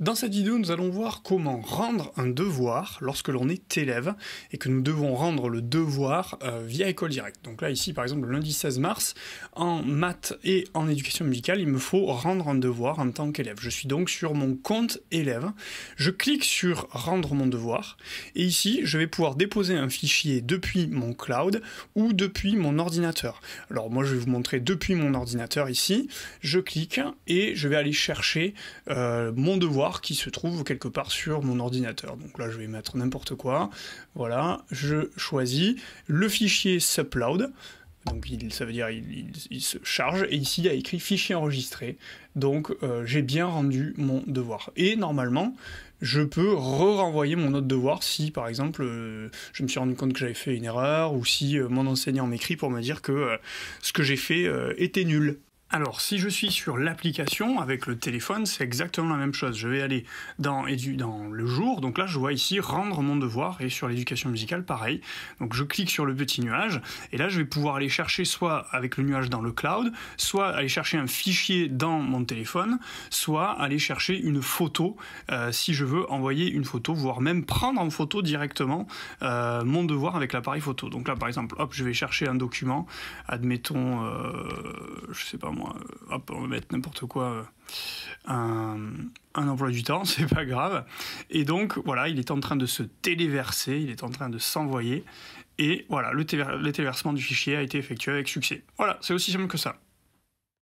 Dans cette vidéo, nous allons voir comment rendre un devoir lorsque l'on est élève et que nous devons rendre le devoir euh, via école directe. Donc là, ici, par exemple, le lundi 16 mars, en maths et en éducation musicale, il me faut rendre un devoir en tant qu'élève. Je suis donc sur mon compte élève. Je clique sur rendre mon devoir et ici, je vais pouvoir déposer un fichier depuis mon cloud ou depuis mon ordinateur. Alors moi, je vais vous montrer depuis mon ordinateur ici. Je clique et je vais aller chercher euh, mon devoir qui se trouve quelque part sur mon ordinateur. Donc là, je vais mettre n'importe quoi. Voilà, je choisis le fichier subloud. Donc ça veut dire il, se charge et ici il y a écrit fichier enregistré. Donc euh, j'ai bien rendu mon devoir. Et normalement, je peux re-renvoyer mon autre devoir si, par exemple, euh, je me suis rendu compte que j'avais fait une erreur ou si euh, mon enseignant m'écrit pour me dire que ce que j'ai fait était nul. Alors, si je suis sur l'application avec le téléphone, c'est exactement la même chose. Je vais aller dans, dans le jour, donc là, je vois ici rendre mon devoir et sur l'éducation musicale, pareil. Donc, je clique sur le petit nuage et là, je vais pouvoir aller chercher soit avec le nuage dans le cloud, soit aller chercher un fichier dans mon téléphone, soit aller chercher une photo euh, si je veux envoyer une photo, voire même prendre en photo directement euh, mon devoir avec l'appareil photo. Donc là, par exemple, hop, je vais chercher un document, admettons. Euh, je sais pas moi, euh, hop, on va mettre n'importe quoi, euh, un, emploi du temps, c'est pas grave. Et donc, voilà, il est en train de se téléverser, il est en train de s'envoyer. Et voilà, le, le téléversement du fichier a été effectué avec succès. Voilà, c'est aussi simple que ça.